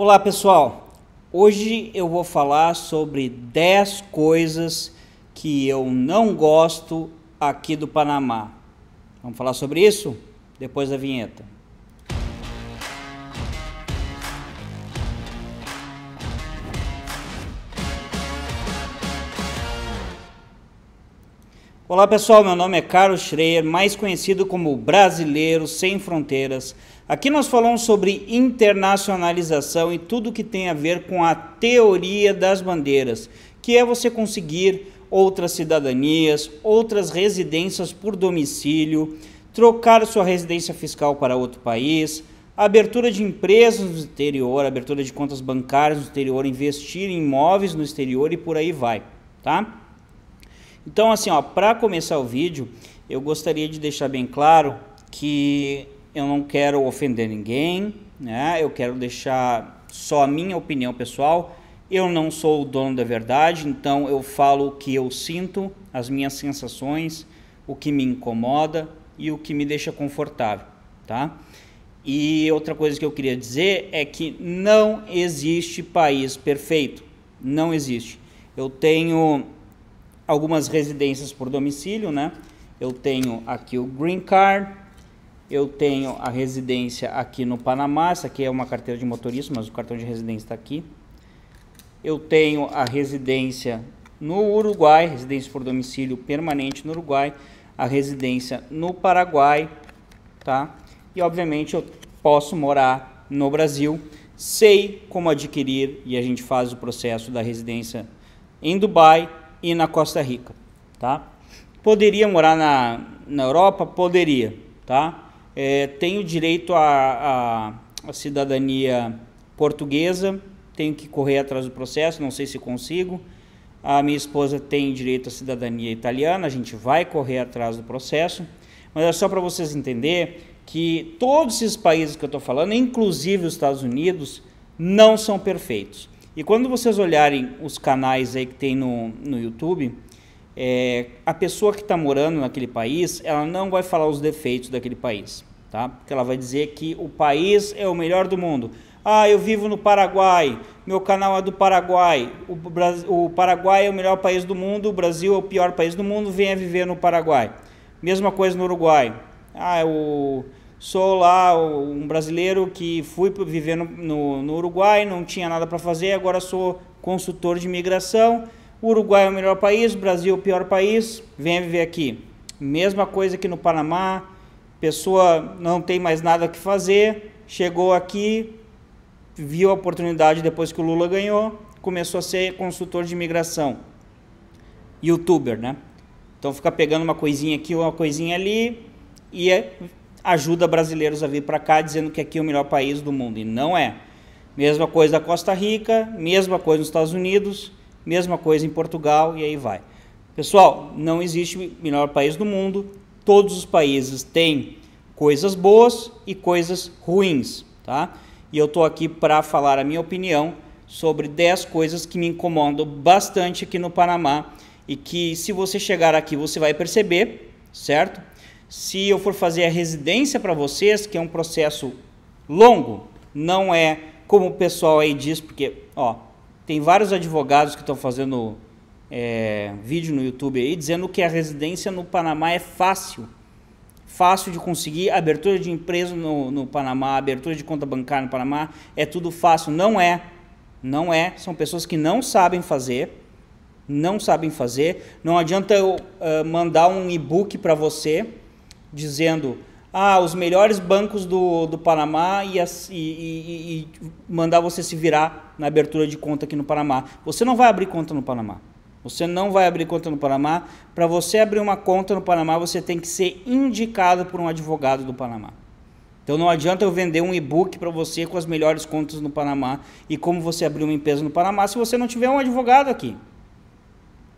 Olá pessoal, hoje eu vou falar sobre 10 coisas que eu não gosto aqui do Panamá. Vamos falar sobre isso depois da vinheta. Olá pessoal, meu nome é Carlos Schreier, mais conhecido como Brasileiro Sem Fronteiras. Aqui nós falamos sobre internacionalização e tudo que tem a ver com a teoria das bandeiras, que é você conseguir outras cidadanias, outras residências por domicílio, trocar sua residência fiscal para outro país, abertura de empresas no exterior, abertura de contas bancárias no exterior, investir em imóveis no exterior e por aí vai, tá? Então assim, ó, para começar o vídeo, eu gostaria de deixar bem claro que eu não quero ofender ninguém, né? eu quero deixar só a minha opinião pessoal. Eu não sou o dono da verdade, então eu falo o que eu sinto, as minhas sensações, o que me incomoda e o que me deixa confortável, tá? E outra coisa que eu queria dizer é que não existe país perfeito, não existe. Eu tenho algumas residências por domicílio, né? Eu tenho aqui o green card, eu tenho a residência aqui no Panamá, essa aqui é uma carteira de motorista, mas o cartão de residência está aqui. Eu tenho a residência no Uruguai, residência por domicílio permanente no Uruguai, a residência no Paraguai, tá? E obviamente eu posso morar no Brasil, sei como adquirir e a gente faz o processo da residência em Dubai e na Costa Rica, tá? Poderia morar na, na Europa? Poderia, tá? é, tenho direito à, à, à cidadania portuguesa, tenho que correr atrás do processo, não sei se consigo. A minha esposa tem direito à cidadania italiana, a gente vai correr atrás do processo. Mas é só para vocês entenderem que todos esses países que eu estou falando, inclusive os Estados Unidos, não são perfeitos. E quando vocês olharem os canais aí que tem no, no YouTube, é, a pessoa que está morando naquele país, ela não vai falar os defeitos daquele país tá? Porque ela vai dizer que o país é o melhor do mundo. Ah, eu vivo no Paraguai, meu canal é do Paraguai, o, Brasil, o Paraguai é o melhor país do mundo, o Brasil é o pior país do mundo, venha viver no Paraguai. Mesma coisa no Uruguai. Ah, eu sou lá um brasileiro que fui viver no, no, no Uruguai, não tinha nada para fazer, agora sou consultor de imigração. O Uruguai é o melhor país, o Brasil é o pior país, venha viver aqui. Mesma coisa que no Panamá, pessoa não tem mais nada que fazer, chegou aqui, viu a oportunidade depois que o Lula ganhou, começou a ser consultor de imigração, youtuber, né? Então fica pegando uma coisinha aqui, uma coisinha ali e é, ajuda brasileiros a vir para cá dizendo que aqui é o melhor país do mundo e não é. Mesma coisa da Costa Rica, mesma coisa nos Estados Unidos, mesma coisa em Portugal e aí vai. Pessoal, não existe melhor país do mundo, todos os países têm coisas boas e coisas ruins, tá? E eu estou aqui para falar a minha opinião sobre 10 coisas que me incomodam bastante aqui no Panamá e que se você chegar aqui você vai perceber, certo? Se eu for fazer a residência para vocês, que é um processo longo, não é como o pessoal aí diz, porque ó, tem vários advogados que estão fazendo é, vídeo no YouTube aí dizendo que a residência no Panamá é fácil. Fácil de conseguir, abertura de empresa no, no Panamá, abertura de conta bancária no Panamá, é tudo fácil. Não é. Não é. São pessoas que não sabem fazer. Não sabem fazer. Não adianta eu uh, mandar um e-book para você dizendo ah, os melhores bancos do, do Panamá e, e, e, mandar você se virar na abertura de conta aqui no Panamá. Você não vai abrir conta no Panamá. Você não vai abrir conta no Panamá. Para você abrir uma conta no Panamá, você tem que ser indicado por um advogado do Panamá. Então não adianta eu vender um e-book para você com as melhores contas no Panamá e como você abrir uma empresa no Panamá se você não tiver um advogado aqui.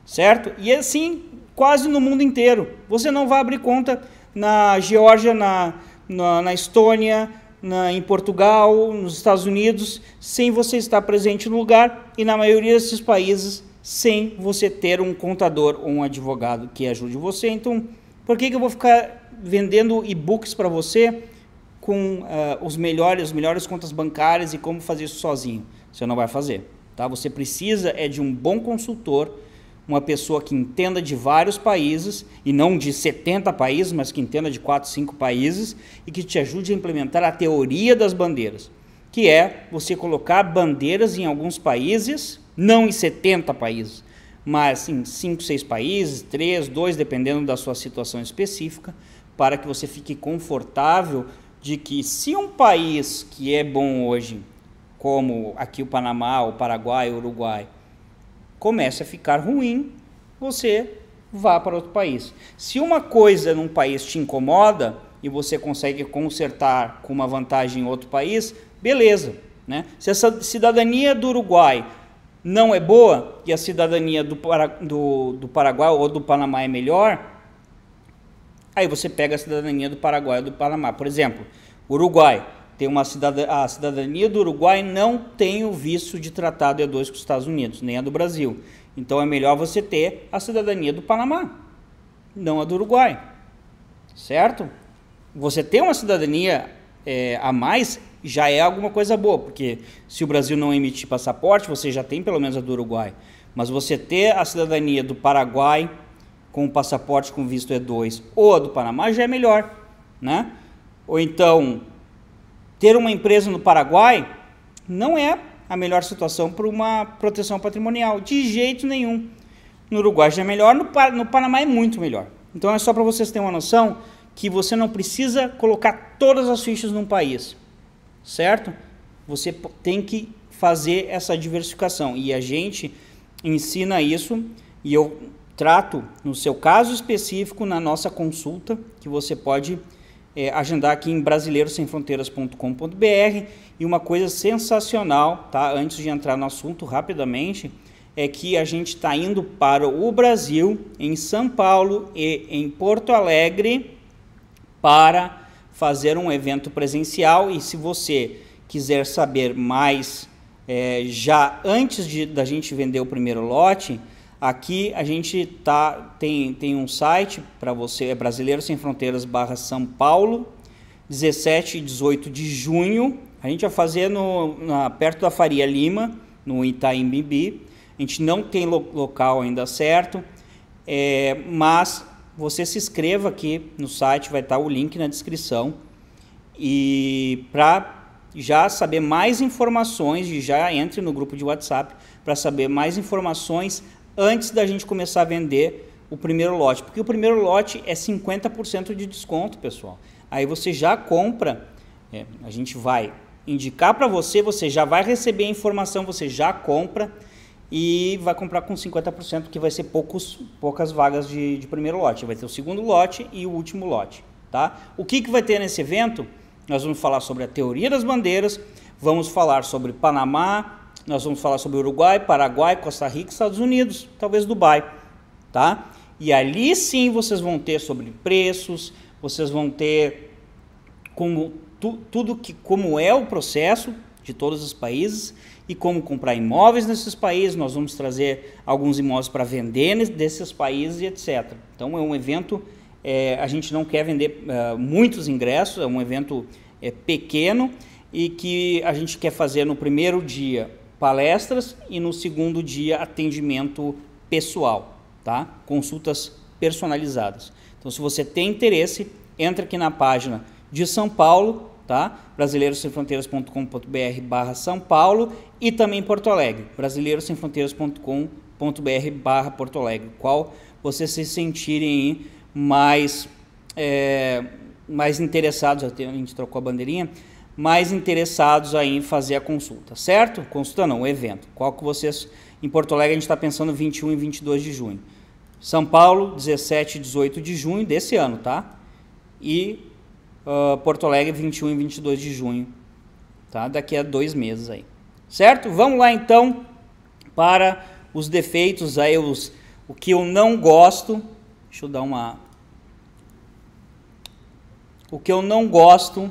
Certo? E assim, quase no mundo inteiro. Você não vai abrir conta na Geórgia, na, na, na Estônia, na, em Portugal, nos Estados Unidos, sem você estar presente no lugar. E na maioria desses países sem você ter um contador ou um advogado que ajude você. Então, por que, que eu vou ficar vendendo e-books para você com uh, os melhores, as melhores contas bancárias e como fazer isso sozinho? Você não vai fazer. Tá? Você precisa é de um bom consultor, uma pessoa que entenda de vários países, e não de 70 países, mas que entenda de 4, 5 países, e que te ajude a implementar a teoria das bandeiras, que é você colocar bandeiras em alguns países não em 70 países, mas em 5, 6 países, 3, 2, dependendo da sua situação específica, para que você fique confortável de que se um país que é bom hoje, como aqui o Panamá, o Paraguai, o Uruguai, comece a ficar ruim, você vá para outro país. Se uma coisa num país te incomoda e você consegue consertar com uma vantagem em outro país, beleza. Né? Se essa cidadania do Uruguai não é boa e a cidadania do, do, do Paraguai ou do Panamá é melhor, aí você pega a cidadania do Paraguai ou do Panamá. Por exemplo, Uruguai tem uma cidadania, a cidadania do Uruguai não tem o visto de tratado E2 com os Estados Unidos, nem a do Brasil. Então é melhor você ter a cidadania do Panamá, não a do Uruguai. Certo? Você ter uma cidadania é, a mais já é alguma coisa boa, porque se o Brasil não emitir passaporte, você já tem pelo menos a do Uruguai. Mas você ter a cidadania do Paraguai com o passaporte com visto E2 ou a do Panamá já é melhor, né? Ou então ter uma empresa no Paraguai não é a melhor situação para uma proteção patrimonial, de jeito nenhum. No Uruguai já é melhor, no, pa no Panamá é muito melhor. Então é só para vocês terem uma noção que você não precisa colocar todas as fichas num país certo? Você tem que fazer essa diversificação e a gente ensina isso e eu trato no seu caso específico na nossa consulta que você pode é, agendar aqui em brasileirosemfronteiras.com.br e uma coisa sensacional, tá? Antes de entrar no assunto rapidamente, é que a gente está indo para o Brasil, em São Paulo e em Porto Alegre, para fazer um evento presencial e se você quiser saber mais é, já antes de, da gente vender o primeiro lote, aqui a gente tá, tem, tem um site para você, é brasileiro sem fronteiras barra São Paulo, 17 e 18 de junho. A gente vai fazer no, na, perto da Faria Lima, no Itaim Bibi. A gente não tem lo local ainda certo, é, mas você se inscreva aqui no site, vai estar o link na descrição. E para já saber mais informações, já entre no grupo de WhatsApp para saber mais informações antes da gente começar a vender o primeiro lote, porque o primeiro lote é 50% de desconto, pessoal. Aí você já compra, é, a gente vai indicar para você, você já vai receber a informação, você já compra e vai comprar com 50%, que vai ser poucos, poucas vagas de, de primeiro lote. Vai ter o segundo lote e o último lote. Tá? O que, que vai ter nesse evento? Nós vamos falar sobre a teoria das bandeiras, vamos falar sobre Panamá, nós vamos falar sobre Uruguai, Paraguai, Costa Rica, Estados Unidos, talvez Dubai. Tá? E ali sim vocês vão ter sobre preços, vocês vão ter como tu, tudo que como é o processo de todos os países e como comprar imóveis nesses países. Nós vamos trazer alguns imóveis para vender desses países e etc. Então é um evento, é, a gente não quer vender é, muitos ingressos, é um evento é, pequeno e que a gente quer fazer no primeiro dia palestras e no segundo dia atendimento pessoal, tá? Consultas personalizadas. Então, se você tem interesse, entre aqui na página de São Paulo tá? brasileirosemfronteiras.com.br barra São Paulo e também Porto Alegre, brasileirossemfronteirascombr barra Porto Alegre, qual vocês se sentirem mais, é, mais interessados, a gente trocou a bandeirinha, mais interessados aí em fazer a consulta, certo? Consulta não, o evento. Qual que vocês, em Porto Alegre a gente está pensando 21 e 22 de junho. São Paulo, 17 e 18 de junho desse ano, tá? E uh, Porto Alegre, 21 e 22 de junho, tá? Daqui a dois meses aí, certo? Vamos lá então para os defeitos aí, os, o que eu não gosto. Deixa eu dar uma. O que eu não gosto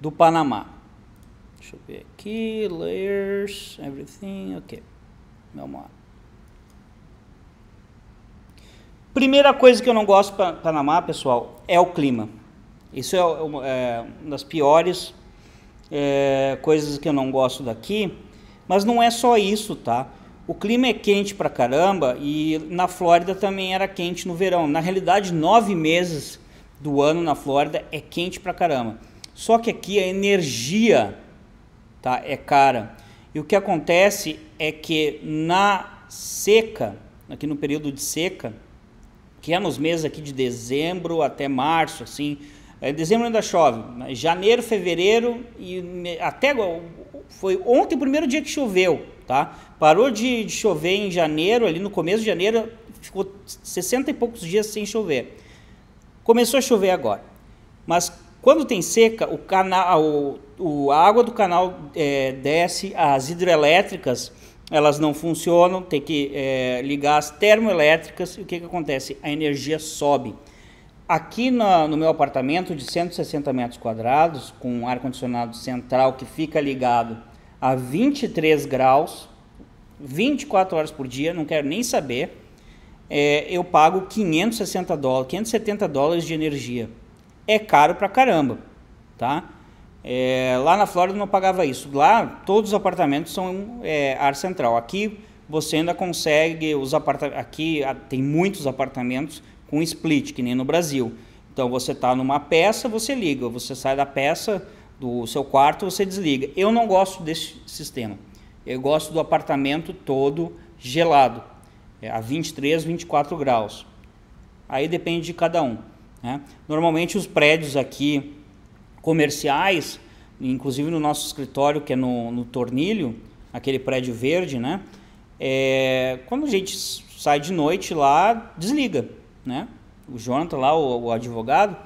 do Panamá. Deixa eu ver aqui. Layers, everything. Ok. Vamos lá. Primeira coisa que eu não gosto do Panamá, pessoal, é o clima. Isso é, é uma, é uma das piores é, coisas que eu não gosto daqui. Mas não é só isso, tá? O clima é quente pra caramba e na Flórida também era quente no verão. Na realidade, nove meses do ano na Flórida é quente pra caramba. Só que aqui a energia tá, é cara. E o que acontece é que na seca, aqui no período de seca, que é nos meses aqui de dezembro até março, assim, é, em dezembro ainda chove, janeiro, fevereiro e até foi ontem o primeiro dia que choveu, tá? Parou de, de chover em janeiro, ali no começo de janeiro, ficou 60 e poucos dias sem chover. Começou a chover agora. Mas quando tem seca, o canal, o, a água do canal é, desce, as hidrelétricas elas não funcionam, tem que é, ligar as termoelétricas e o que, que acontece? A energia sobe. Aqui no meu apartamento de 160 metros quadrados, com um ar-condicionado central que fica ligado a 23 graus, 24 horas por dia, não quero nem saber, é, eu pago 560 dólares, 570 dólares de energia. É caro pra caramba, tá? É, lá na Flórida não pagava isso. Lá todos os apartamentos são é, ar central. Aqui você ainda consegue os apartamentos. Aqui tem muitos apartamentos com split, que nem no Brasil. Então você está numa peça, você liga, você sai da peça do seu quarto, você desliga. Eu não gosto desse sistema. Eu gosto do apartamento todo gelado, é, a 23, 24 graus. Aí depende de cada um. Né? Normalmente os prédios aqui comerciais, inclusive no nosso escritório que é no, no Tornilho, aquele prédio verde, né? É, quando a gente sai de noite lá, desliga né? O Jonathan lá, o, o advogado,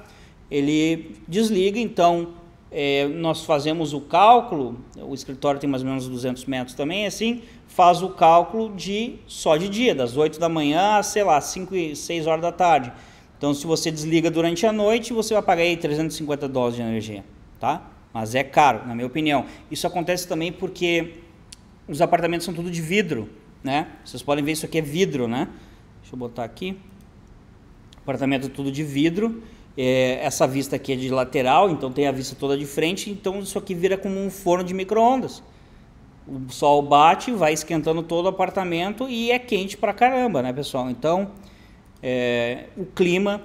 ele desliga, então é, nós fazemos o cálculo, o escritório tem mais ou menos 200 metros também, assim, faz o cálculo de só de dia, das 8 da manhã a, sei lá, 5 e 6 horas da tarde. Então, se você desliga durante a noite, você vai pagar aí 350 dólares de energia, tá? Mas é caro, na minha opinião. Isso acontece também porque os apartamentos são tudo de vidro, né? Vocês podem ver isso aqui é vidro, né? Deixa eu botar aqui apartamento é tudo de vidro. É, essa vista aqui é de lateral, então tem a vista toda de frente, então isso aqui vira como um forno de micro-ondas. O sol bate, vai esquentando todo o apartamento e é quente pra caramba, né, pessoal? Então, é, o clima,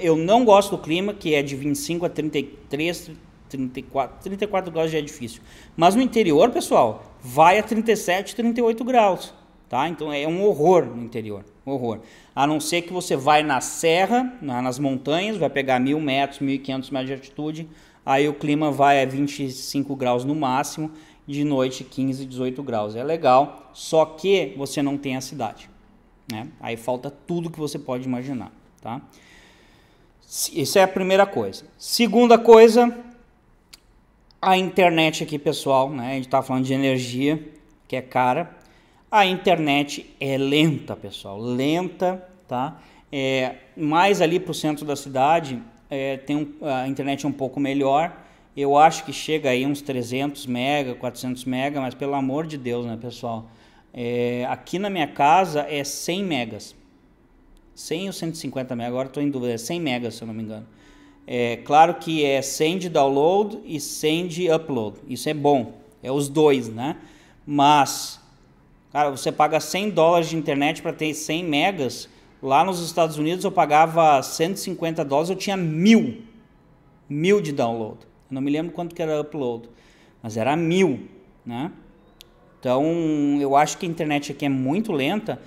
eu não gosto do clima, que é de 25 a 33, 34, 34 graus já é difícil. Mas no interior, pessoal, vai a 37, 38 graus, tá? Então é um horror no interior horror. A não ser que você vai na serra, nas montanhas, vai pegar mil metros, 1.500 metros de altitude, aí o clima vai a 25 graus no máximo, de noite 15, 18 graus. É legal, só que você não tem a cidade. Né? Aí falta tudo que você pode imaginar. Tá? Isso é a primeira coisa. Segunda coisa, a internet aqui, pessoal. Né? A gente está falando de energia, que é cara. A internet é lenta, pessoal, lenta, tá? É, mais ali para o centro da cidade é, tem um, a internet é um pouco melhor. Eu acho que chega aí uns 300 mega, 400 mega, mas pelo amor de Deus, né, pessoal? É, aqui na minha casa é 100 megas. 100 ou 150 megas, agora estou em dúvida, é 100 megas, se eu não me engano. É claro que é 100 de download e 100 de upload. Isso é bom, é os dois, né? Mas Cara, você paga 100 dólares de internet para ter 100 megas. Lá nos Estados Unidos eu pagava 150 dólares, eu tinha mil. Mil de download. Eu não me lembro quanto que era upload, mas era mil, né? Então, eu acho que a internet aqui é muito lenta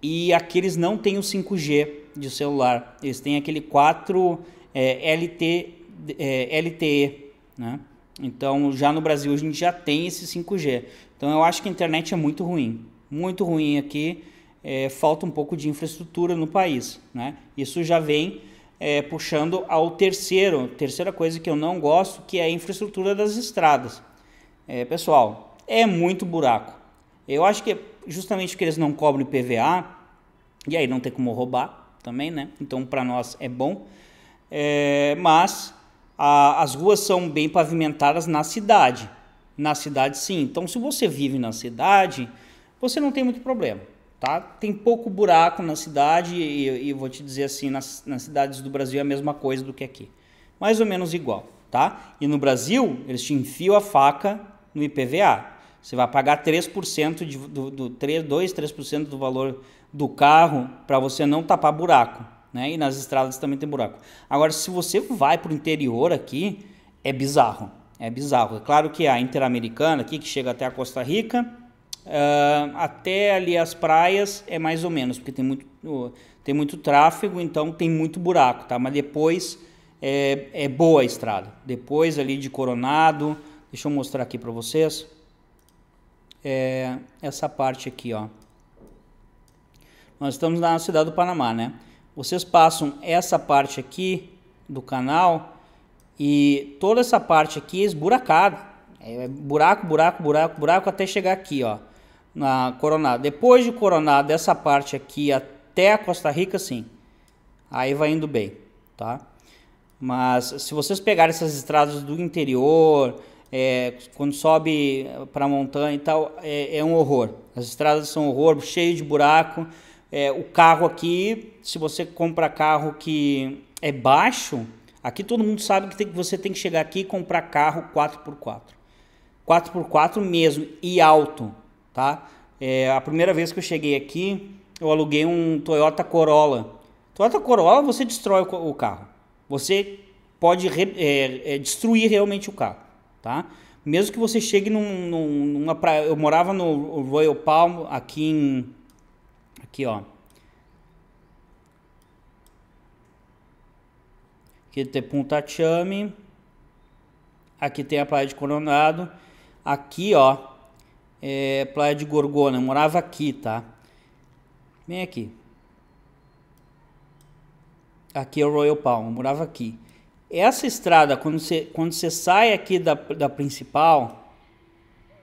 e aqui eles não têm o 5G de celular. Eles têm aquele 4 é, LT, é, LTE, né? Então, já no Brasil a gente já tem esse 5G. Então, eu acho que a internet é muito ruim muito ruim aqui. É, falta um pouco de infraestrutura no país. Né? Isso já vem é, puxando ao terceiro, terceira coisa que eu não gosto, que é a infraestrutura das estradas. É, pessoal, é muito buraco. Eu acho que é justamente porque eles não cobrem PVA, e aí não tem como roubar também, né? Então para nós é bom. É, mas a, as ruas são bem pavimentadas na cidade. Na cidade sim. Então se você vive na cidade, você não tem muito problema. Tá? Tem pouco buraco na cidade e, e vou te dizer assim, nas, nas cidades do Brasil é a mesma coisa do que aqui. Mais ou menos igual, tá? E no Brasil, eles te enfiam a faca no IPVA. Você vai pagar 3% de, do, do 3, 2, 3% do valor do carro para você não tapar buraco, né? E nas estradas também tem buraco. Agora, se você vai para o interior aqui, é bizarro. É bizarro. É claro que a Interamericana aqui, que chega até a Costa Rica, Uh, até ali as praias é mais ou menos, porque tem muito, tem muito tráfego, então tem muito buraco, tá? Mas depois é, é boa a estrada. Depois ali de Coronado, deixa eu mostrar aqui para vocês. É, essa parte aqui, ó. Nós estamos na cidade do Panamá, né? Vocês passam essa parte aqui do canal e toda essa parte aqui é esburacada. É, é buraco, buraco, buraco, buraco até chegar aqui, ó na Coronado. Depois de Coronado, dessa parte aqui até Costa Rica, sim. Aí vai indo bem, tá? Mas se vocês pegarem essas estradas do interior, é, quando sobe para montanha e tal, é, é, um horror. As estradas são um horror, cheio de buraco. É, o carro aqui, se você compra carro que é baixo, aqui todo mundo sabe que, tem, que você tem que chegar aqui e comprar carro 4x4. 4x4 mesmo e alto tá? É, a primeira vez que eu cheguei aqui, eu aluguei um Toyota Corolla. Toyota Corolla você destrói o carro. Você pode re, é, é, destruir realmente o carro, tá? Mesmo que você chegue num, num, numa praia... Eu morava no Royal Palm aqui em... Aqui, ó. Aqui tem Punta Chame. Aqui tem a praia de Coronado. Aqui, ó é, Praia de Gorgona. Eu morava aqui, tá? Vem aqui. Aqui é o Royal Palm, eu morava aqui. Essa estrada, quando você, quando você sai aqui da, da principal,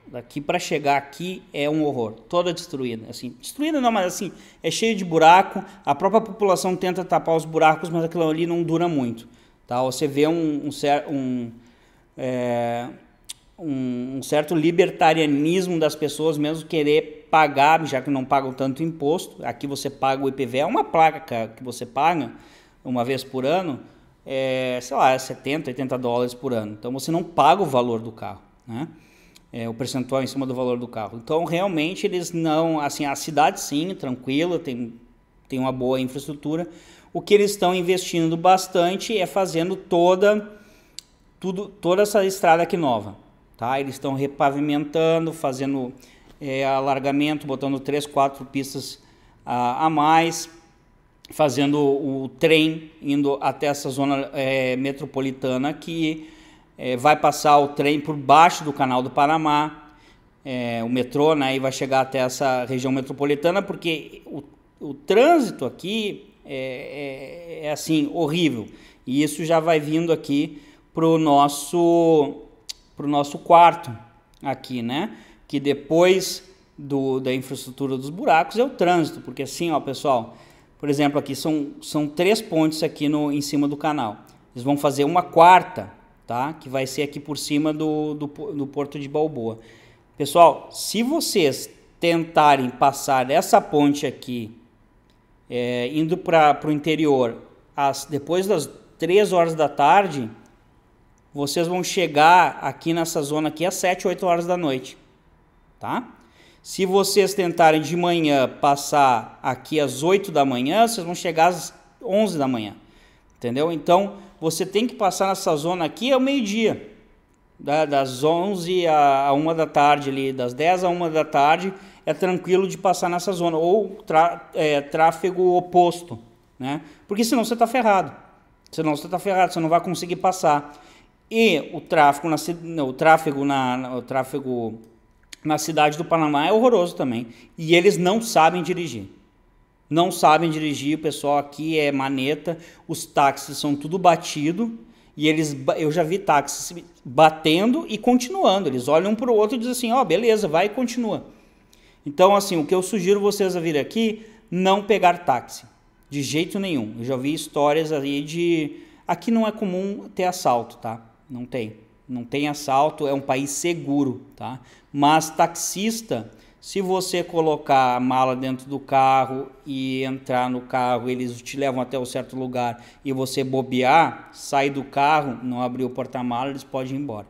daqui para chegar aqui é um horror, toda destruída, assim, destruída não, mas assim, é cheio de buraco, a própria população tenta tapar os buracos, mas aquilo ali não dura muito, tá? Você vê um, um, um é, um, um certo libertarianismo das pessoas mesmo querer pagar, já que não pagam tanto imposto. Aqui você paga o IPV, é uma placa que você paga uma vez por ano, é, sei lá, 70, é 80 dólares por ano. Então você não paga o valor do carro, né? É, o percentual em cima do valor do carro. Então realmente eles não, assim, a cidade sim, tranquila, tem, tem uma boa infraestrutura. O que eles estão investindo bastante é fazendo toda tudo, toda essa estrada aqui nova. Tá? Eles estão repavimentando, fazendo é, alargamento, botando três, quatro pistas a, a mais, fazendo o, trem indo até essa zona é, metropolitana que é, vai passar o trem por baixo do Canal do Panamá, é, o metrô, né, e vai chegar até essa região metropolitana, porque o, o trânsito aqui é, é, é assim horrível. E isso já vai vindo aqui para o nosso para o nosso quarto aqui, né? Que depois do, da infraestrutura dos buracos é o trânsito, porque assim, ó, pessoal, por exemplo, aqui são, são três pontes aqui no, em cima do canal. Eles vão fazer uma quarta, tá? Que vai ser aqui por cima do, do, do Porto de Balboa. Pessoal, se vocês tentarem passar essa ponte aqui, é, indo para o interior, as, depois das três horas da tarde, vocês vão chegar aqui nessa zona aqui às 7, 8 horas da noite, tá? Se vocês tentarem de manhã passar aqui às 8 da manhã, vocês vão chegar às 11 da manhã, entendeu? Então, você tem que passar nessa zona aqui ao meio-dia, das 11 a 1 da tarde ali, das 10 a 1 da tarde, é tranquilo de passar nessa zona, ou é, tráfego oposto, né? Porque senão você está ferrado, senão você está ferrado, você não vai conseguir passar. E o tráfego na, o tráfego na, o tráfego na cidade do Panamá é horroroso também. E eles não sabem dirigir. Não sabem dirigir, o pessoal aqui é maneta, os táxis são tudo batido e eles eu já vi táxis batendo e continuando. Eles olham um para o outro e dizem assim: "Ó, oh, beleza, vai e continua". Então, assim, o que eu sugiro vocês a vir aqui, não pegar táxi. De jeito nenhum. Eu já vi histórias aí de aqui não é comum ter assalto, tá? não tem. Não tem assalto, é um país seguro, tá? Mas taxista, se você colocar a mala dentro do carro e entrar no carro, eles te levam até um certo lugar e você bobear, sair do carro, não abrir o porta-mala, eles podem ir embora.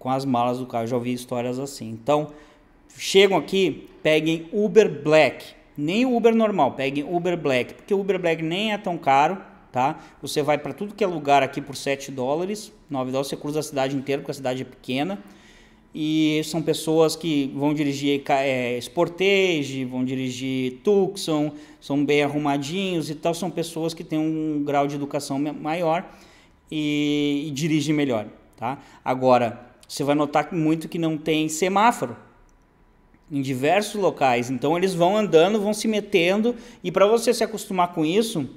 Com as malas do carro, já ouvi histórias assim. Então, chegam aqui, peguem Uber Black. Nem Uber normal, peguem Uber Black, porque Uber Black nem é tão caro tá? Você vai para tudo que é lugar aqui por 7 dólares, 9 dólares, você cruza a cidade inteira, porque a cidade é pequena. E são pessoas que vão dirigir é, é Sportage, vão dirigir Tucson, são bem arrumadinhos e tal. São pessoas que têm um grau de educação maior e, e dirigem melhor, tá? Agora, você vai notar muito que não tem semáforo em diversos locais. Então, eles vão andando, vão se metendo e para você se acostumar com isso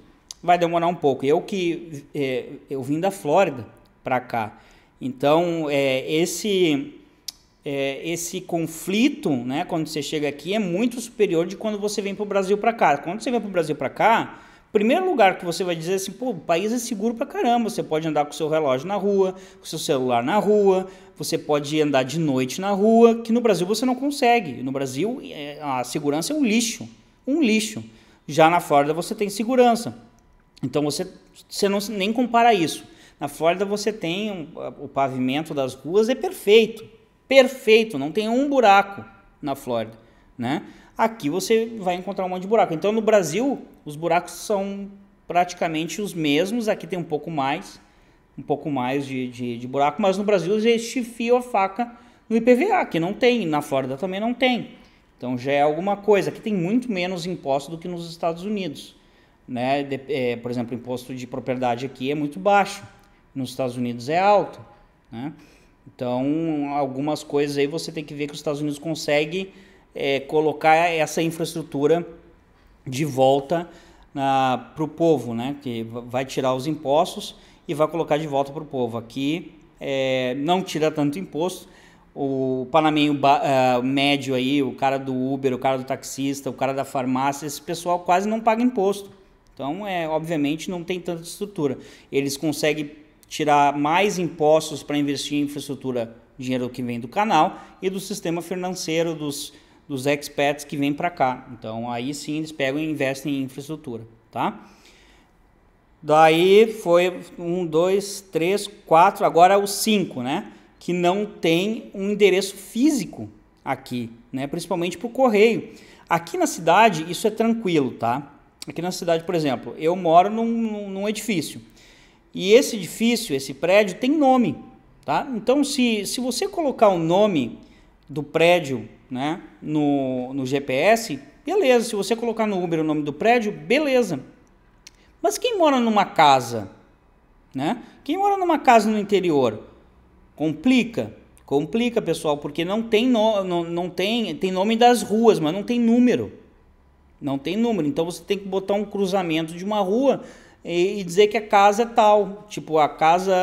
vai demorar um pouco. Eu que é, eu vim da Flórida para cá, então é, esse é, esse conflito, né, quando você chega aqui, é muito superior de quando você vem para o Brasil para cá. Quando você vem para o Brasil para cá, primeiro lugar que você vai dizer assim, pô, o país é seguro para caramba, você pode andar com seu relógio na rua, com seu celular na rua, você pode andar de noite na rua, que no Brasil você não consegue. No Brasil é, a segurança é um lixo, um lixo. Já na Flórida você tem segurança. Então você, você não nem compara isso. Na Flórida você tem um, o pavimento das ruas é perfeito, perfeito, não tem um buraco na Flórida, né? Aqui você vai encontrar um monte de buraco. Então no Brasil os buracos são praticamente os mesmos, aqui tem um pouco mais, um pouco mais de, de, de buraco, mas no Brasil eles fio a faca no IPVA, que não tem, na Flórida também não tem. Então já é alguma coisa, que tem muito menos imposto do que nos Estados Unidos né? De, é, por exemplo, o imposto de propriedade aqui é muito baixo, nos Estados Unidos é alto, né? Então, algumas coisas aí você tem que ver que os Estados Unidos consegue é, colocar essa infraestrutura de volta ah, para o povo, né? Que vai tirar os impostos e vai colocar de volta para o povo. Aqui é, não tira tanto imposto. O panameio uh, ah, médio aí, o cara do Uber, o cara do taxista, o cara da farmácia, esse pessoal quase não paga imposto. Então, é, obviamente, não tem tanta estrutura. Eles conseguem tirar mais impostos para investir em infraestrutura, dinheiro que vem do canal e do sistema financeiro dos, dos expats que vêm para cá. Então, aí sim eles pegam e investem em infraestrutura, tá? Daí foi um, dois, três, quatro, agora é os cinco, né? Que não tem um endereço físico aqui, né? Principalmente para o correio. Aqui na cidade isso é tranquilo, tá? aqui na cidade, por exemplo, eu moro num, num edifício. E esse edifício, esse prédio, tem nome. Tá? Então, se, se você colocar o nome do prédio né, no, no GPS, beleza. Se você colocar no Uber o nome do prédio, beleza. Mas quem mora numa casa? Né? Quem mora numa casa no interior? Complica. Complica, pessoal, porque não tem, no, não, não tem, tem nome das ruas, mas não tem número. Não tem número. Então você tem que botar um cruzamento de uma rua e, dizer que a casa é tal. Tipo, a casa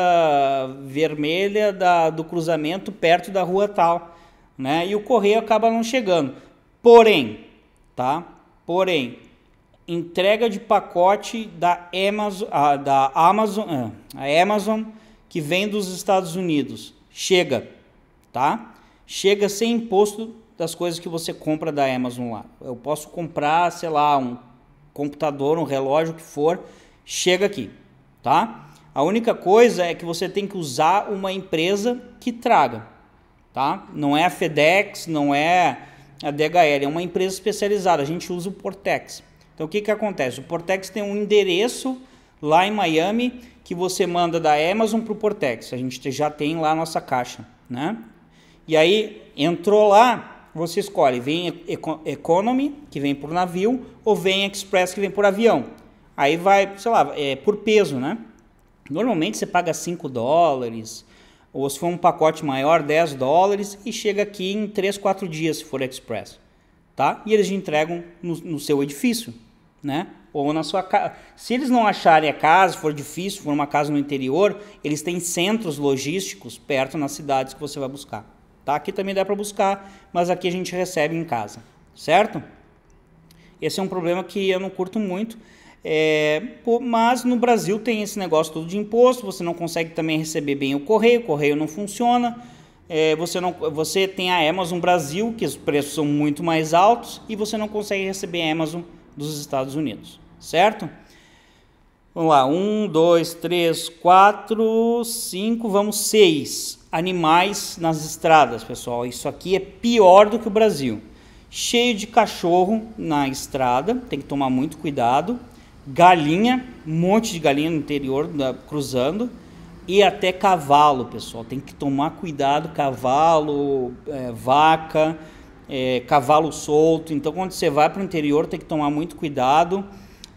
vermelha da, do cruzamento perto da rua tal. Né? E o correio acaba não chegando. Porém, tá? Porém, entrega de pacote da Amazon, a, ah, da Amazon, ah, a Amazon que vem dos Estados Unidos. Chega, tá? Chega sem imposto das coisas que você compra da Amazon lá. Eu posso comprar, sei lá, um computador, um relógio, o que for, chega aqui, tá? A única coisa é que você tem que usar uma empresa que traga, tá? Não é a FedEx, não é a DHL, é uma empresa especializada. A gente usa o Portex. Então o que que acontece? O Portex tem um endereço lá em Miami que você manda da Amazon para o Portex. A gente já tem lá a nossa caixa, né? E aí entrou lá, você escolhe vem economy, que vem por navio, ou vem express, que vem por avião. Aí vai, sei lá, é por peso, né? Normalmente você paga 5 dólares, ou se for um pacote maior, 10 dólares, e chega aqui em 3, 4 dias, se for express, tá? E eles entregam no, no seu edifício, né? Ou na sua casa. Se eles não acharem a casa, for difícil, for uma casa no interior, eles têm centros logísticos perto nas cidades que você vai buscar. Tá? Aqui também dá para buscar, mas aqui a gente recebe em casa, certo? Esse é um problema que eu não curto muito, é, mas no Brasil tem esse negócio todo de imposto, você não consegue também receber bem o correio, o correio não funciona, é, você, não, você tem a Amazon Brasil, que os preços são muito mais altos, e você não consegue receber a Amazon dos Estados Unidos, certo? Vamos lá, um, dois, três, quatro, cinco, vamos, seis animais nas estradas, pessoal. Isso aqui é pior do que o Brasil. Cheio de cachorro na estrada, tem que tomar muito cuidado. Galinha, um monte de galinha no interior da, cruzando. E até cavalo, pessoal. Tem que tomar cuidado, cavalo, é, vaca, é, cavalo solto. Então, quando você vai para o interior, tem que tomar muito cuidado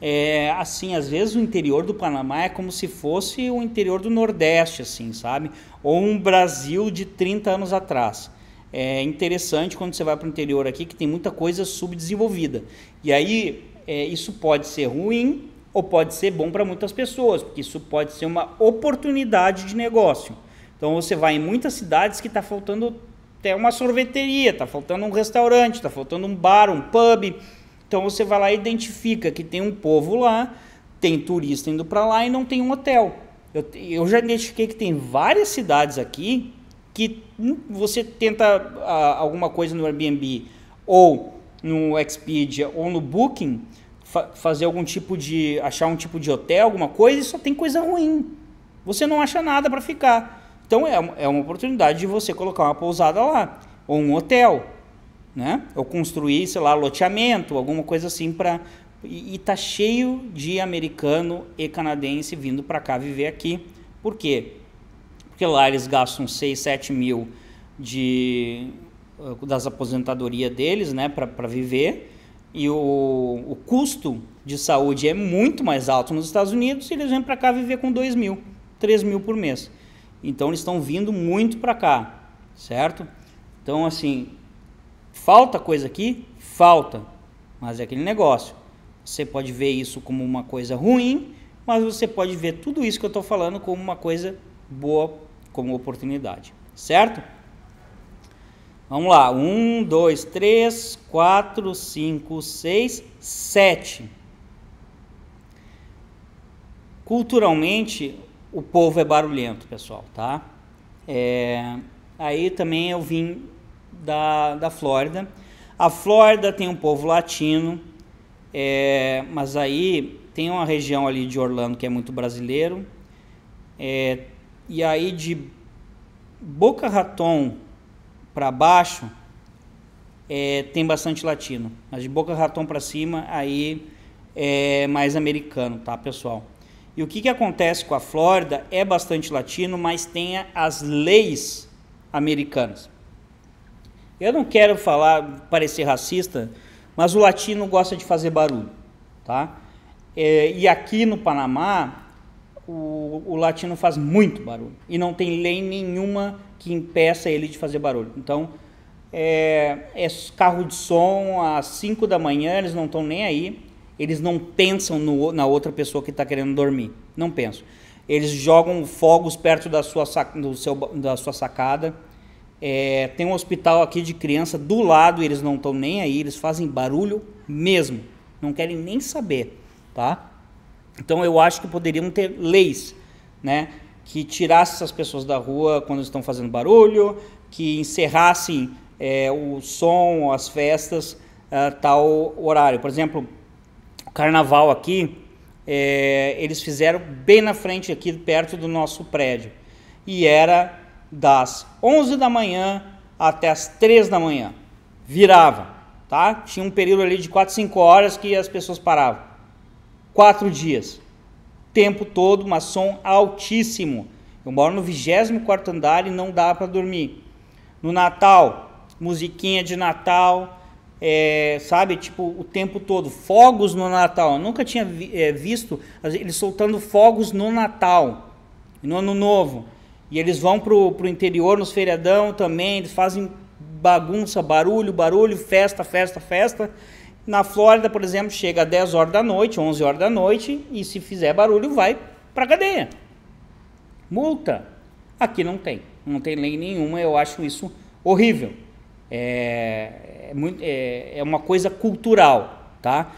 é, assim, às vezes o interior do Panamá é como se fosse o interior do Nordeste, assim, sabe? Ou um Brasil de 30 anos atrás. É interessante quando você vai para o interior aqui que tem muita coisa subdesenvolvida. E aí é, isso pode ser ruim ou pode ser bom para muitas pessoas, porque isso pode ser uma oportunidade de negócio. Então você vai em muitas cidades que está faltando até uma sorveteria, está faltando um restaurante, está faltando um bar, um pub então você vai lá e identifica que tem um povo lá, tem turista indo para lá e não tem um hotel. Eu, eu, já identifiquei que tem várias cidades aqui que hum, você tenta a, ah, alguma coisa no Airbnb ou no Expedia ou no Booking fa fazer algum tipo de achar um tipo de hotel, alguma coisa e só tem coisa ruim. Você não acha nada para ficar. Então é, é uma oportunidade de você colocar uma pousada lá ou um hotel né? Ou construir, sei lá, loteamento, alguma coisa assim para e, e tá cheio de americano e canadense vindo para cá viver aqui. Por quê? Porque lá eles gastam 6, 7 mil de, ah, das aposentadorias deles né, para viver. E o, o custo de saúde é muito mais alto nos Estados Unidos e eles vêm para cá viver com 2 mil, 3 mil por mês. Então eles estão vindo muito para cá, certo? Então, assim, Falta coisa aqui? Falta. Mas é aquele negócio. Você pode ver isso como uma coisa ruim, mas você pode ver tudo isso que eu estou falando como uma coisa boa, como oportunidade. Certo? Vamos lá. Um, dois, três, quatro, cinco, seis, sete. Culturalmente, o povo é barulhento, pessoal, tá? É... Aí também eu vim da, da Flórida. A Flórida tem um povo latino, é, mas aí tem uma região ali de Orlando que é muito brasileiro. É, e aí de Boca Raton para baixo é, tem bastante latino, mas de Boca Raton para cima aí é mais americano, tá, pessoal? E o que, que acontece com a Flórida é bastante latino, mas tem as leis americanas. Eu não quero falar, parecer racista, mas o latino gosta de fazer barulho, tá? É, e aqui no Panamá, o, o, latino faz muito barulho e não tem lei nenhuma que impeça ele de fazer barulho. Então, é, é carro de som às 5 da manhã, eles não estão nem aí, eles não pensam no, na outra pessoa que está querendo dormir, não pensam. Eles jogam fogos perto da sua, do seu, da sua sacada, é, tem um hospital aqui de criança do lado, eles não estão nem aí, eles fazem barulho mesmo, não querem nem saber, tá? Então eu acho que poderiam ter leis, né, que tirassem essas pessoas da rua quando estão fazendo barulho, que encerrassem é, o som, as festas, a tal horário. Por exemplo, o carnaval aqui, é, eles fizeram bem na frente aqui, perto do nosso prédio, e era das 11 da manhã até as 3 da manhã. Virava, tá? Tinha um período ali de 4, 5 horas que as pessoas paravam. Quatro dias. Tempo todo, mas som altíssimo. Eu moro no 24 andar e não dá para dormir. No Natal, musiquinha de Natal, é, sabe? Tipo, o tempo todo. Fogos no Natal. Eu nunca tinha vi, é, visto eles soltando fogos no Natal, no Ano Novo. E eles vão pro, pro interior nos feriadão também, eles fazem bagunça, barulho, barulho, festa, festa, festa. Na Flórida, por exemplo, chega às 10 horas da noite, 11 horas da noite, e se fizer barulho, vai pra cadeia. Multa. Aqui não tem. Não tem lei nenhuma, eu acho isso horrível. É, é, muito, é, é uma coisa cultural, tá?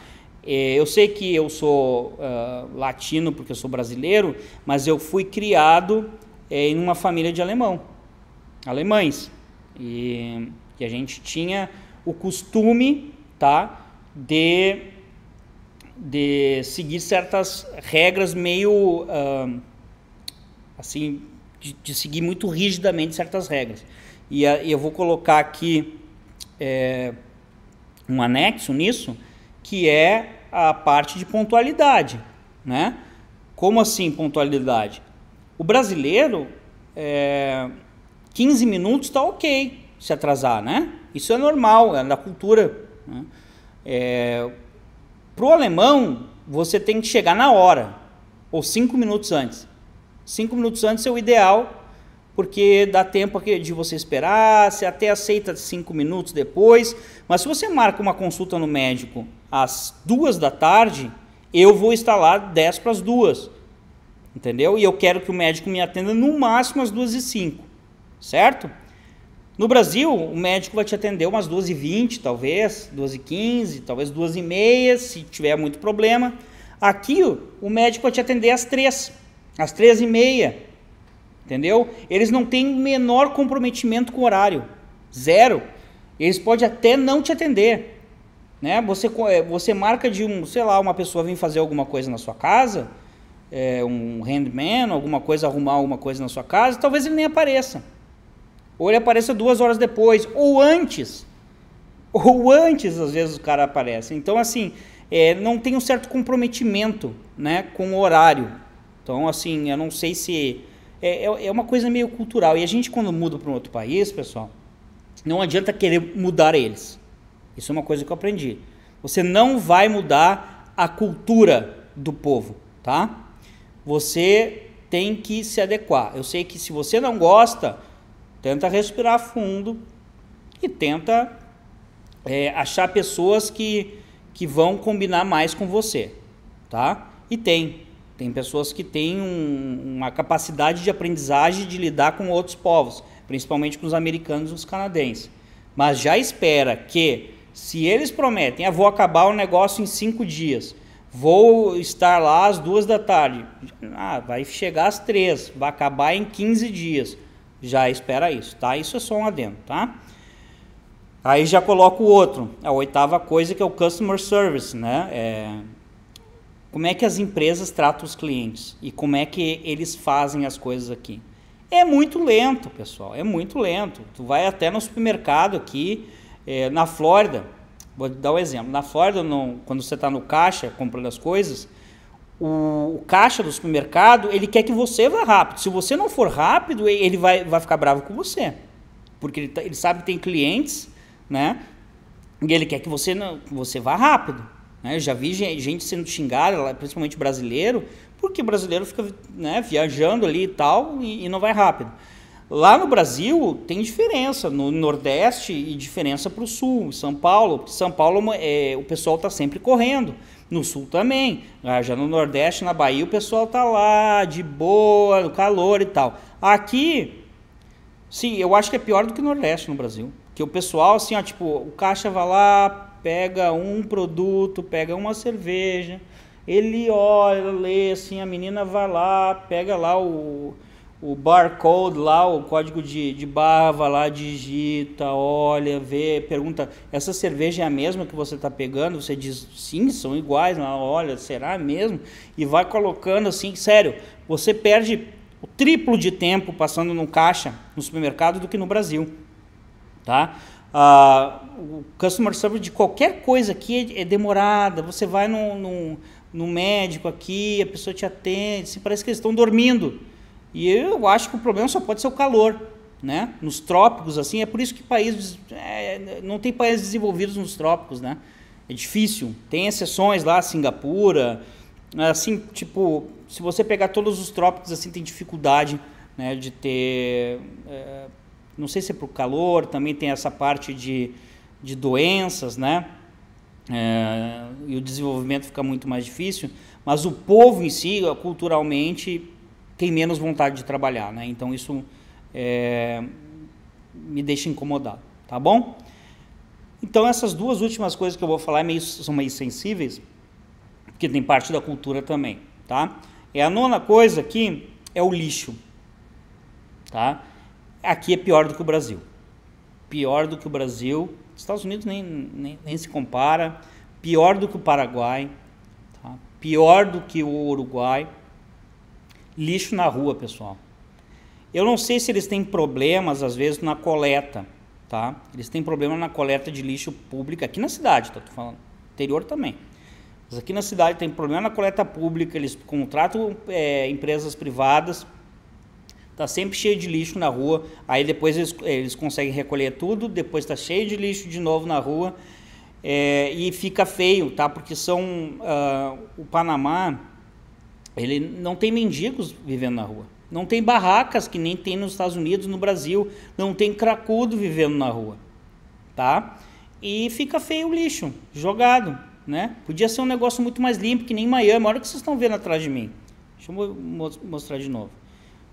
É, eu sei que eu sou uh, latino porque eu sou brasileiro, mas eu fui criado é, em uma família de alemão, alemães. E, e a gente tinha o costume tá, de, de seguir certas regras meio. Uh, assim, de, de, seguir muito rigidamente certas regras. E, a, eu vou colocar aqui é, um anexo nisso, que é a parte de pontualidade. Né? Como assim pontualidade? O brasileiro, é, 15 minutos está ok se atrasar, né? Isso é normal, é da cultura. Né? É, Para o alemão, você tem que chegar na hora, ou cinco minutos antes. Cinco minutos antes é o ideal, porque dá tempo de você esperar, você até aceita cinco minutos depois. Mas se você marca uma consulta no médico às duas da tarde, eu vou estar lá dez para as duas. Entendeu? E eu quero que o médico me atenda no máximo às 2 e cinco, certo? No Brasil, o médico vai te atender umas 2 e 20 talvez, 2 e 15 talvez 2 e meia se tiver muito problema. Aqui, o médico vai te atender às 3, às 3 e meia, entendeu? Eles não têm o menor comprometimento com o horário, zero. Eles podem até não te atender, né? Você, eh, você marca de um, sei lá, uma pessoa vem fazer alguma coisa na sua casa é, um handman, alguma coisa, arrumar alguma coisa na sua casa, talvez ele nem apareça. Ou ele apareça duas horas depois, ou antes. Ou antes, às vezes, o cara aparece. Então, assim, é, não tem um certo comprometimento né, com o horário. Então, assim, eu não sei se. É, é, é uma coisa meio cultural. E a gente, quando muda para um outro país, pessoal, não adianta querer mudar eles. Isso é uma coisa que eu aprendi. Você não vai mudar a cultura do povo, tá? você tem que se adequar. Eu sei que se você não gosta, tenta respirar fundo e tenta é, achar pessoas que, que vão combinar mais com você, tá? E tem. Tem pessoas que têm um, uma capacidade de aprendizagem de lidar com outros povos, principalmente com os americanos e os canadenses. Mas já espera que, se eles prometem, ah, vou acabar o negócio em cinco dias, Vou estar lá às duas da tarde. Ah, vai chegar às três, vai acabar em 15 dias. Já espera isso, tá? Isso é só um adendo, tá? Aí já coloco o outro, é a oitava coisa que é o customer service, né? É, como é que as empresas tratam os clientes e como é que eles fazem as coisas aqui. É muito lento, pessoal, é muito lento. Tu vai até no supermercado aqui é, na Flórida, Vou dar um exemplo. Na Flórida, no, quando você está no caixa comprando as coisas, o, o, caixa do supermercado, ele quer que você vá rápido. Se você não for rápido, ele vai, vai ficar bravo com você. Porque ele, tá, ele sabe que tem clientes, né? E ele quer que você, não, você vá rápido. Né? Eu já vi gente sendo xingada, principalmente brasileiro, porque brasileiro fica né, viajando ali e tal e, e não vai rápido. Lá no Brasil tem diferença no Nordeste e diferença para o Sul, São Paulo. São Paulo é, é o pessoal está sempre correndo, no Sul também. Ah, já no Nordeste, na Bahia, o pessoal está lá de boa, no calor e tal. Aqui, sim, eu acho que é pior do que o Nordeste no Brasil. Que o pessoal, assim, ó, tipo, o caixa vai lá, pega um produto, pega uma cerveja, ele olha, lê, assim, a menina vai lá, pega lá o o barcode lá, o código de, de barra, vai lá, digita, olha, vê, pergunta, essa cerveja é a mesma que você está pegando? Você diz, sim, são iguais, lá olha, será mesmo? E vai colocando assim, sério, você perde o triplo de tempo passando no caixa no supermercado do que no Brasil, tá? Ah, o customer service de qualquer coisa aqui é, é demorada, você vai no no médico aqui, a pessoa te atende, parece que eles estão dormindo, e eu acho que o problema só pode ser o calor, né? Nos trópicos, assim, é por isso que países é, não tem países desenvolvidos nos trópicos, né? É difícil. Tem exceções lá, Singapura, assim, tipo, se você pegar todos os trópicos, assim, tem dificuldade, né, de ter, é, não sei se é por calor, também tem essa parte de, de doenças, né? É, e o desenvolvimento fica muito mais difícil, mas o povo em si, culturalmente, tem menos vontade de trabalhar, né? Então isso é, me deixa incomodado, tá bom? Então essas duas últimas coisas que eu vou falar é meio, são meio sensíveis, porque tem parte da cultura também, tá? E é a nona coisa aqui é o lixo, tá? Aqui é pior do que o Brasil, pior do que o Brasil, Estados Unidos nem, nem, nem se compara, pior do que o Paraguai, tá? pior do que o Uruguai, lixo na rua, pessoal. Eu não sei se eles têm problemas, às vezes, na coleta, tá? Eles têm problema na coleta de lixo pública, aqui na cidade, tá? tô falando, interior também. Mas aqui na cidade tem problema na coleta pública, eles contratam é, empresas privadas, tá sempre cheio de lixo na rua, aí depois eles, eles conseguem recolher tudo, depois tá cheio de lixo de novo na rua, é, e fica feio, tá? Porque são... Uh, o Panamá ele não tem mendigos vivendo na rua. Não tem barracas que nem tem nos Estados Unidos, no Brasil, não tem cracudo vivendo na rua, tá? E fica feio o lixo jogado, né? Podia ser um negócio muito mais limpo que nem Miami. Olha o que vocês estão vendo atrás de mim. Deixa eu mostrar de novo.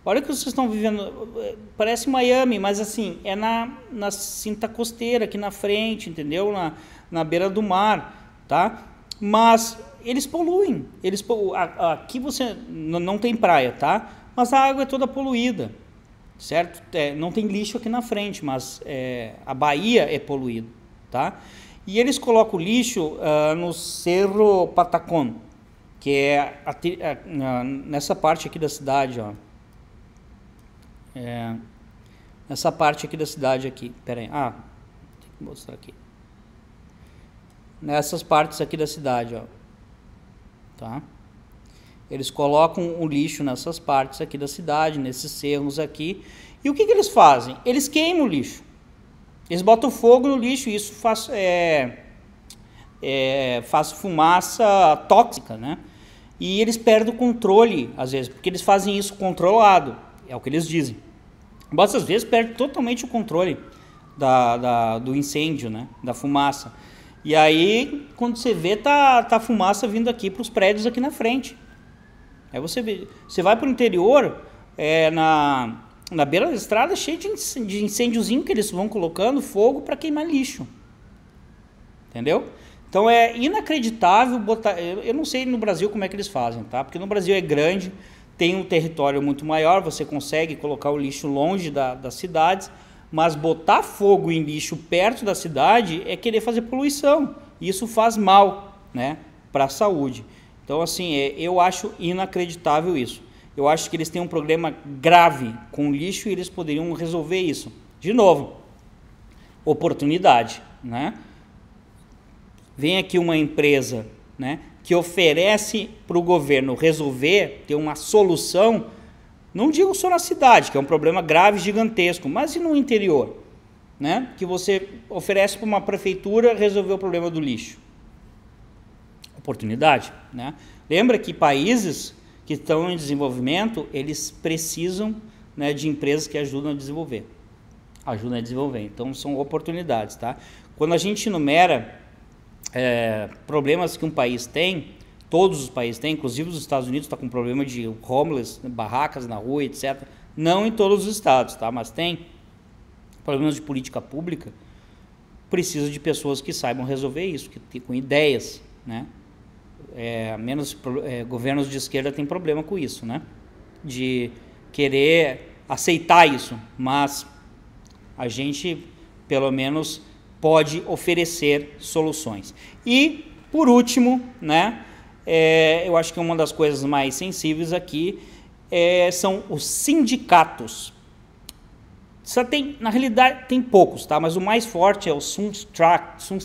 Olha o que vocês estão vivendo. Parece Miami, mas assim, é na, na cinta costeira, aqui na frente, entendeu? Na, na beira do mar, tá? Mas eles poluem. Eles Aqui você não tem praia, tá? Mas a água é toda poluída, certo? É, não tem lixo aqui na frente, mas é, a Bahia é poluída, tá? E eles colocam lixo uh, no Cerro Patacon, que é a, a, a, nessa parte aqui da cidade, ó. É, nessa parte aqui da cidade aqui. Pera aí. Ah, tem que mostrar aqui nessas partes aqui da cidade, ó. Tá? Eles colocam o lixo nessas partes aqui da cidade, nesses cerros aqui. E o que, que eles fazem? Eles queimam o lixo. Eles botam fogo no lixo e isso faz, é, é, faz fumaça tóxica, né? E eles perdem o controle, às vezes, porque eles fazem isso controlado. É o que eles dizem. Mas às vezes perde totalmente o controle da, da, do incêndio, né? Da fumaça. E aí, quando você vê, tá, tá fumaça vindo aqui para os prédios aqui na frente. Aí você vê, você vai para o interior, é, na, na beira da estrada, cheio de, de incêndiozinho que eles vão colocando fogo para queimar lixo. Entendeu? Então é inacreditável botar. Eu, eu não sei no Brasil como é que eles fazem, tá? Porque no Brasil é grande, tem um território muito maior, você consegue colocar o lixo longe da, das cidades. Mas botar fogo em lixo perto da cidade é querer fazer poluição. Isso faz mal, né, para a saúde. Então, assim, é, eu acho inacreditável isso. Eu acho que eles têm um problema grave com lixo e eles poderiam resolver isso. De novo, oportunidade, né? Vem aqui uma empresa, né, que oferece para o governo resolver, ter uma solução não digo só na cidade, que é um problema grave, gigantesco, mas e no interior? Né? Que você oferece para uma prefeitura resolver o problema do lixo. Oportunidade. Né? Lembra que países que estão em desenvolvimento, eles precisam né, de empresas que ajudam a desenvolver. Ajudam a desenvolver. Então são oportunidades. Tá? Quando a gente enumera é, problemas que um país tem, Todos os países têm, inclusive os Estados Unidos está com problema de homeless, né, barracas na rua, etc. Não em todos os estados, tá? Mas tem problemas de política pública. Precisa de pessoas que saibam resolver isso, que com ideias, né? É, menos é, governos de esquerda têm problema com isso, né? De querer aceitar isso, mas a gente, pelo menos, pode oferecer soluções. E, por último, né? é, eu acho que uma das coisas mais sensíveis aqui é, são os sindicatos. Só tem, na realidade, tem poucos, tá? Mas o mais forte é o Sunstrack, Estou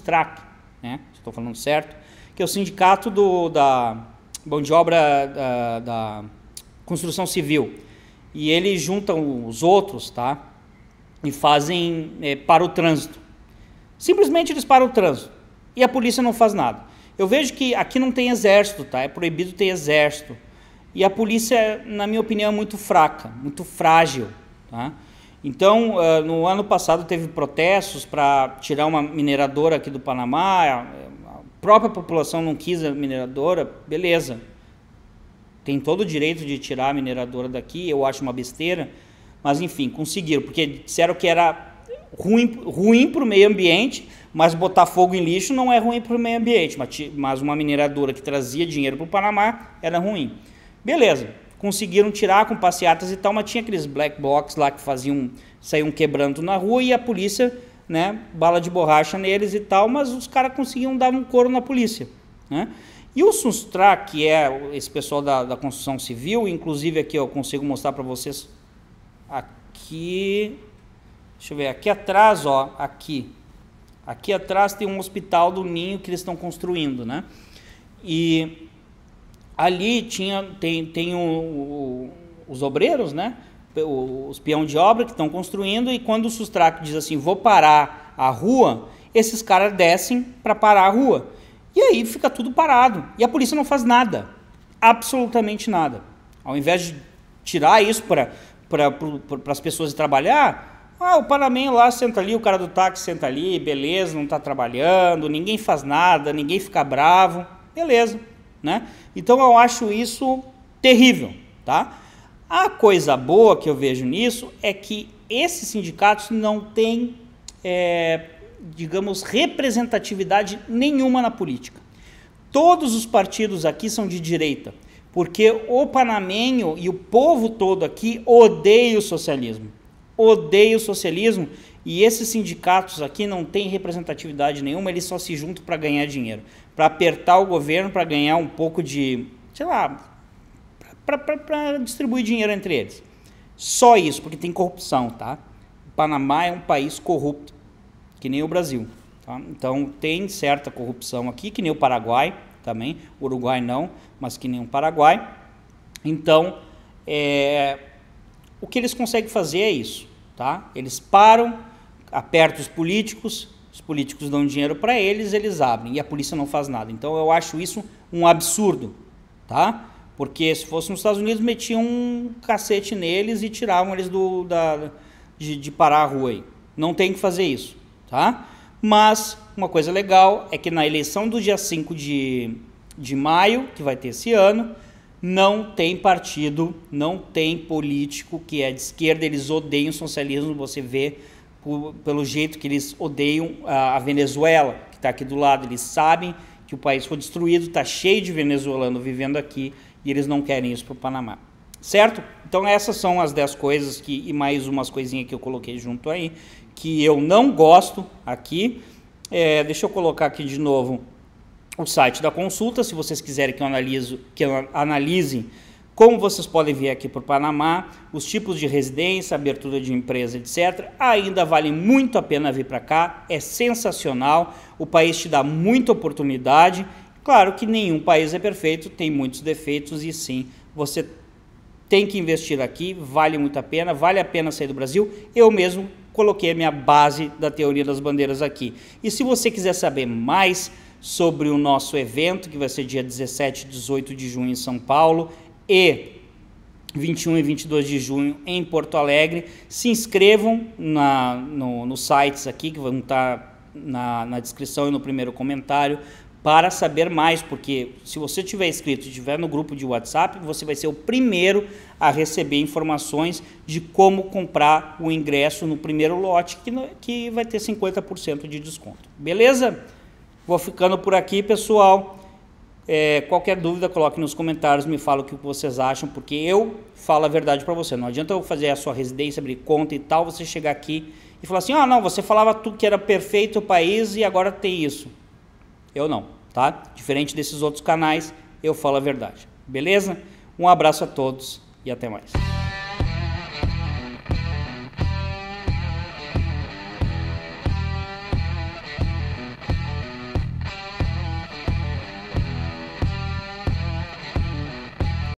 né? falando certo? Que é o sindicato do, da mão de obra da, da, construção civil. E eles juntam os outros, tá? E fazem é, para o trânsito. Simplesmente eles param o trânsito. E a polícia não faz nada. Eu vejo que aqui não tem exército, tá? É proibido ter exército. E a polícia, na minha opinião, é muito fraca, muito frágil, tá? Então, eh, no ano passado teve protestos para tirar uma mineradora aqui do Panamá, a própria população não quis a mineradora, beleza. Tem todo o direito de tirar a mineradora daqui, eu acho uma besteira, mas enfim, conseguiram, porque disseram que era ruim, ruim para o meio ambiente, mas botar fogo em lixo não é ruim para o meio ambiente, mas uma mineradora que trazia dinheiro para o Panamá era ruim. Beleza, conseguiram tirar com passeatas e tal, mas tinha aqueles black box lá que faziam, saíam quebrando na rua e a polícia, né, bala de borracha neles e tal, mas os caras conseguiam dar um couro na polícia, né? E o Sunstra, que é esse pessoal da, da construção civil, inclusive aqui eu consigo mostrar para vocês aqui, deixa eu ver, aqui atrás, ó, aqui, Aqui atrás tem um hospital do Ninho que eles estão construindo, né? E ali tinha, tem, tem o, o, os obreiros, né? os peão de obra que estão construindo, e quando o sustrato diz assim, vou parar a rua, esses caras descem para parar a rua. E aí fica tudo parado. E a polícia não faz nada. Absolutamente nada. Ao invés de tirar isso para pra, pra, as pessoas trabalhar, ah, o Paraman lá senta ali, o cara do táxi senta ali, beleza, não está trabalhando, ninguém faz nada, ninguém fica bravo, beleza, né? Então eu acho isso terrível, tá? A coisa boa que eu vejo nisso é que esses sindicatos não têm, é, digamos, representatividade nenhuma na política. Todos os partidos aqui são de direita, porque o panamenho e o povo todo aqui odeia o socialismo odeia o socialismo e esses sindicatos aqui não têm representatividade nenhuma, eles só se juntam para ganhar dinheiro, para apertar o governo, para ganhar um pouco de, sei lá, para distribuir dinheiro entre eles. Só isso, porque tem corrupção, tá? O Panamá é um país corrupto, que nem o Brasil. Tá? Então tem certa corrupção aqui, que nem o Paraguai também, Uruguai não, mas que nem o Paraguai. Então, é, o que eles conseguem fazer é isso. Tá? Eles param, apertam os políticos, os políticos dão dinheiro para eles, eles abrem e a polícia não faz nada. Então eu acho isso um absurdo, tá? Porque se fosse nos Estados Unidos metiam um cacete neles e tiravam eles do da de, de parar a rua aí. Não tem que fazer isso, tá? Mas uma coisa legal é que na eleição do dia 5 de, de maio, que vai ter esse ano, não tem partido, não tem político que é de esquerda, eles odeiam o socialismo, você vê por, pelo jeito que eles odeiam a, a Venezuela, que está aqui do lado, eles sabem que o país foi destruído, está cheio de venezuelano vivendo aqui e eles não querem isso para o Panamá. Certo? Então essas são as 10 coisas que, e mais umas coisinhas que eu coloquei junto aí, que eu não gosto aqui. É, deixa eu colocar aqui de novo o site da consulta, se vocês quiserem que eu, analiso, que eu analise como vocês podem vir aqui para o Panamá, os tipos de residência, abertura de empresa, etc. Ainda vale muito a pena vir para cá, é sensacional, o país te dá muita oportunidade. Claro que nenhum país é perfeito, tem muitos defeitos e sim, você tem que investir aqui, vale muito a pena, vale a pena sair do Brasil. Eu mesmo coloquei a minha base da teoria das bandeiras aqui. E se você quiser saber mais, sobre o nosso evento, que vai ser dia 17 e 18 de junho em São Paulo e 21 e 22 de junho em Porto Alegre. Se inscrevam na, no, nos sites aqui, que vão estar tá na, na descrição e no primeiro comentário, para saber mais, porque se você tiver inscrito e estiver no grupo de WhatsApp, você vai ser o primeiro a receber informações de como comprar o ingresso no primeiro lote, que, que vai ter 50% de desconto. Beleza? Vou ficando por aqui, pessoal. É, qualquer dúvida, coloque nos comentários, me fala o que vocês acham, porque eu falo a verdade para você. Não adianta eu fazer a sua residência, abrir conta e tal, você chegar aqui e falar assim: ah, não, você falava tudo que era perfeito o país e agora tem isso. Eu não, tá? Diferente desses outros canais, eu falo a verdade. Beleza? Um abraço a todos e até mais.